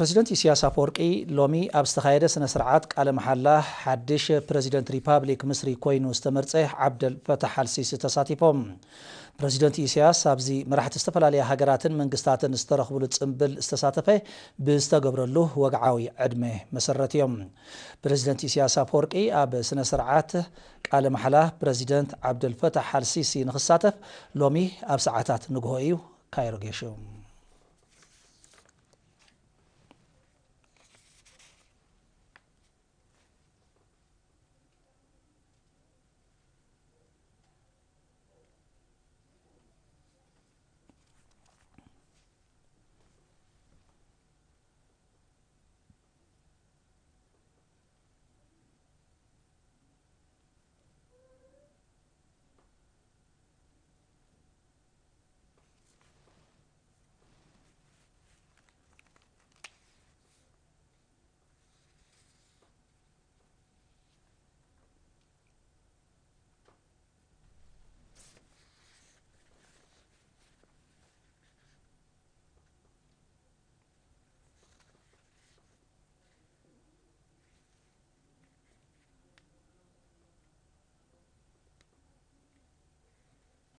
ሬዚደንት እስያስ ፈወርቂ ሎሚ ኣብ ዝተኸየደ ስነ ስርዓት ቃል መሓላ ሓድሽ ፕረዚደንት ሪፓብሊክ ምስሪ ኮይኑ ዝተመርፀ ዓብደልፈታሕ ኣልሲሲ ተሳቲፎም ፕረዚደንት እስያስ ኣብዚ መራሕቲ ዝተፈላለየ ሃገራትን መንግስታትን ዝተረኽብሉ ጽምብል ዝተሳተፈ ብዝተገብረሉ ወግዓዊ ዕድመ መሰረት እዮም ፕሬዚደንት እስያስ ፈወርቂ ኣብ ስነ ስርዓት ቃል መሓላ ፕረዚደንት ዓብደልፈታሕ ኣልሲሲ ንኽሳተፍ ሎሚ ኣብ ሰዓታት ንግሆ እዩ ካይሮጌሽ